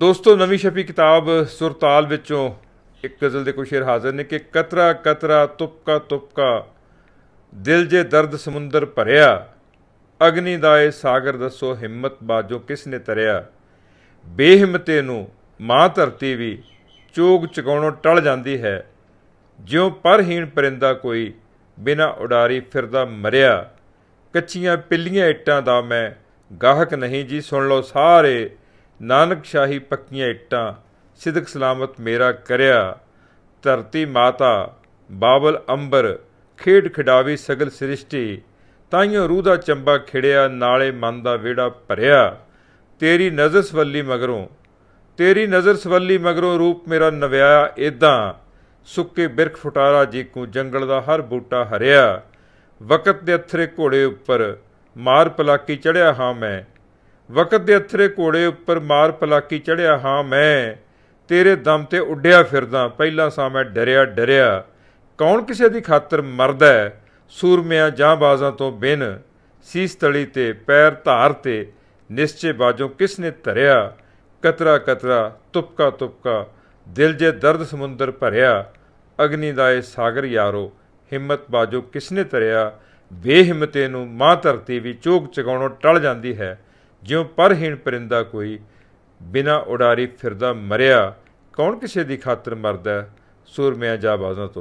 ਦੋਸਤੋ ਨਵੀਂ ਛਪੀ ਕਿਤਾਬ ਸੁਰਤਾਲ ਵਿੱਚੋਂ ਇੱਕ ਗਜ਼ਲ ਦੇ ਕੁਝ ਸ਼ੇਰ ਹਾਜ਼ਰ ਨੇ ਕਿ ਕਤਰਾ ਕਤਰਾ ਤੁਪਕਾ ਤੁਪਕਾ ਦਿਲ ਜੇ ਦਰਦ ਸਮੁੰਦਰ ਭਰਿਆ ਅਗਨੀ ਦਾ ਇਹ ਸਾਗਰ ਦੱਸੋ ਹਿੰਮਤ ਬਾਜੋ ਕਿਸ ਨੇ ਤਰਿਆ ਬੇਹਿੰਮਤੇ ਨੂੰ ਮਾਂ ਧਰਤੀ ਵੀ ਚੋਗ ਚਗਾਉਣੋਂ ਟਲ ਜਾਂਦੀ ਹੈ ਜਿਉ ਪਰਹੀਣ ਪਰਿੰਦਾ ਕੋਈ ਬਿਨਾ ਉਡਾਰੀ ਫਿਰਦਾ ਮਰਿਆ ਕੱਚੀਆਂ ਪਿੱਲੀਆਂ ਇੱਟਾਂ ਦਾ ਮੈਂ ਗਾਹਕ ਨਹੀਂ ਜੀ ਸੁਣ ਲਓ ਸਾਰੇ ਨਾਨਕ ਸ਼ਾਹੀ ਪੱਕੀਆਂ ਇੱਟਾਂ ਸਿਦਕ ਸਲਾਮਤ ਮੇਰਾ ਕਰਿਆ ਧਰਤੀ ਮਾਤਾ ਬਾਬਲ ਅੰਬਰ ਖੇਡ ਖਿਡਾਵੀ ਸਗਲ ਸ੍ਰਿਸ਼ਟੀ ਤਾਈਓ ਰੂਹ ਦਾ ਚੰਬਾ ਖਿੜਿਆ ਨਾਲੇ ਮਨ ਦਾ ਵਿੜਾ ਭਰਿਆ ਤੇਰੀ ਨਜ਼ਰ ਸਵੱਲੀ ਮਗਰੋਂ ਤੇਰੀ ਨਜ਼ਰ ਸਵੱਲੀ ਮਗਰੋਂ ਰੂਪ ਮੇਰਾ ਨਵਿਆ ਇਦਾਂ ਸੁੱਕੇ ਬਿਰਖ ਫੁਟਾਰਾ ਜੀਕੂ ਜੰਗਲ ਦਾ ਹਰ ਬੂਟਾ ਹਰਿਆ ਵਕਤ ਦੇ ਅਥਰੇ ਘੋੜੇ ਉੱਪਰ ਮਾਰ ਪਲਾਕੀ ਚੜਿਆ ਹਾਂ ਮੈਂ ਵਕਤ ਦੇ ਅਥਰੇ ਕੋੜੇ ਉੱਪਰ ਮਾਰ ਪਲਾਕੀ ਚੜਿਆ ਹਾਂ ਮੈਂ ਤੇਰੇ ਦਮ ਤੇ ਉੱਡਿਆ ਫਿਰਦਾ ਪਹਿਲਾਂ ਸਾ ਮੈਂ ਡਰਿਆ ਡਰਿਆ ਕੌਣ ਕਿਸੇ ਦੀ ਖਾਤਰ ਮਰਦਾ ਸੂਰਮਿਆਂ ਜਾਂ ਬਾਜ਼ਾਂ ਤੋਂ ਬਿਨ ਸੀਸ ਤਲੀ ਤੇ ਪੈਰ ਧਾਰ ਤੇ ਨਿਸ਼ਚੇ ਬਾਜੋਂ ਕਿਸ ਨੇ ਧਰਿਆ ਕਤਰਾ ਕਤਰਾ ਤੁਪਕਾ ਤੁਪਕਾ ਦਿਲ ਜੇ ਦਰਦ ਸਮੁੰਦਰ ਭਰਿਆ ਅਗਨੀ ਦਾ ਇਹ ਸਾਗਰ ਯਾਰੋ ਹਿੰਮਤ ਬਾਜੋਂ ਕਿਸ ਨੇ ਧਰਿਆ ਬੇਹਿੰਮਤੇ ਨੂੰ ਮਾਂ ਧਰਤੀ ਵੀ ਚੋਗ ਚਗਾਉਣੋਂ ਟਲ ਜਾਂਦੀ ਹੈ ਜਿਉਂ ਪਰਹੀਣ ਪਰਿੰਦਾ ਕੋਈ ਬਿਨਾ ਉਡਾਰੀ ਫਿਰਦਾ ਮਰਿਆ ਕੌਣ ਕਿਸੇ ਦੀ ਖਾਤਰ ਮਰਦਾ ਸੂਰਮਿਆਂ ਜਾ ਤੋਂ